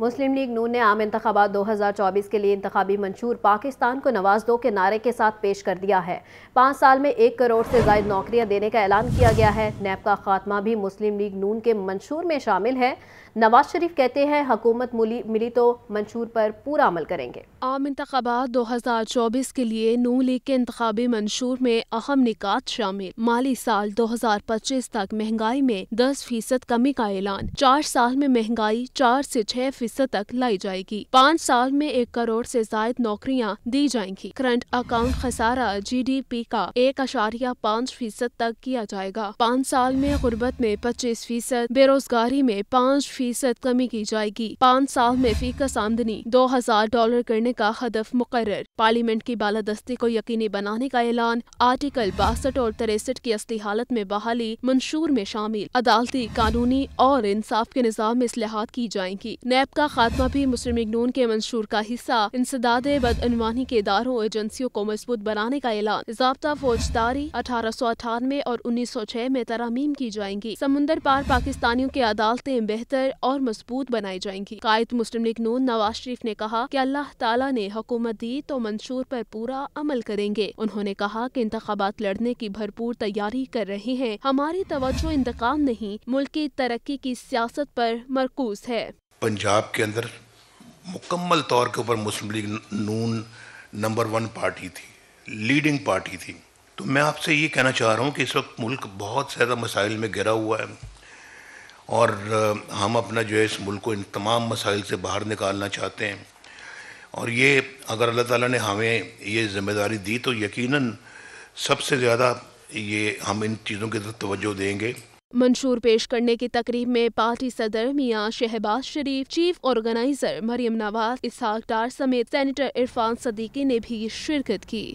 मुस्लिम लीग नून ने आम इंतबात दो हज़ार चौबीस के लिए इंतबी मंशूर पाकिस्तान को नवाज दो के नारे के साथ पेश कर दिया है पाँच साल में एक करोड़ से जायद नौकरियाँ देने का ऐलान किया गया है नैब का खात्मा भी मुस्लिम लीग नून के मंशूर में शामिल है नवाज शरीफ कहते हैं हकूमत मिली तो मंशूर पर पूरा अमल करेंगे आम इंतबात दो हज़ार चौबीस के लिए नू लीग के इंतबी मंशूर में अहम निकात शामिल माली साल दो हज़ार पच्चीस तक महंगाई में दस फीसद कमी का ऐलान चार साल में महंगाई चार से छह फीसद तक लाई जाएगी पाँच साल में एक करोड़ से जायद नौकरियां दी जाएंगी करंट अकाउंट खसारा जी डी पी का एक अशारिया पाँच फीसद तक किया जाएगा पाँच साल में गुर्बत में पच्चीस फीसद बेरोजगारी में पाँच फीसद कमी की जाएगी पाँच साल में फीकस आमदनी दो हजार डॉलर करने का हदफ मुकर पार्लियामेंट की बालादस्ती को यकीनी बनाने का ऐलान आर्टिकल बासठ और तिरसठ की असली हालत में बहाली मंशूर में शामिल अदालती कानूनी और इंसाफ के निज़ाम में असलाहत की जाएंगी नैब का खात्मा भी मुस्लिम लीग नून के मंशूर का हिस्सा इंसदाद बदअनवानी के इदारों एजेंसियों को मजबूत बनाने का ऐलान जबता फौजदारी अठारह सौ अठानवे और उन्नीस सौ छह में तरामीम की जाएंगी समुंदर पार पाकिस्तानियों की अदालतें बेहतर और मजबूत बनाई जाएंगी कायद मुस्लिम लीग नून नवाज शरीफ ने कहा की अल्लाह तला अल्ला ने हुकूमत दी तो मंशूर पर पूरा अमल करेंगे उन्होंने कहा कि इंतबात लड़ने की भरपूर तैयारी कर रहे हैं हमारी तवज्जो इंतकाम नहीं मुल्क की तरक्की की सियासत पर मरकूज है पंजाब के अंदर मुकम्मल तौर के ऊपर Muslim League Noon number one party थी लीडिंग पार्टी थी तो मैं आपसे ये कहना चाह रहा हूँ कि इस वक्त मुल्क बहुत ज़्यादा मसाइल में घिरा हुआ है और हम अपना जो है इस मुल्क को इन तमाम मसाइल से बाहर निकालना चाहते हैं और ये अगर अल्लाह ताला ने हमें ये ज़िम्मेदारी दी तो यकीनन सबसे ज़्यादा ये हम इन चीज़ों की तरफ तवज्जो देंगे मंशूर पेश करने की तकरीब में पार्टी सदर मियां शहबाज शरीफ चीफ ऑर्गेनाइजर मरियम नवाज इसहाक डार समेत सेनेटर इरफान सदीकी ने भी शिरकत की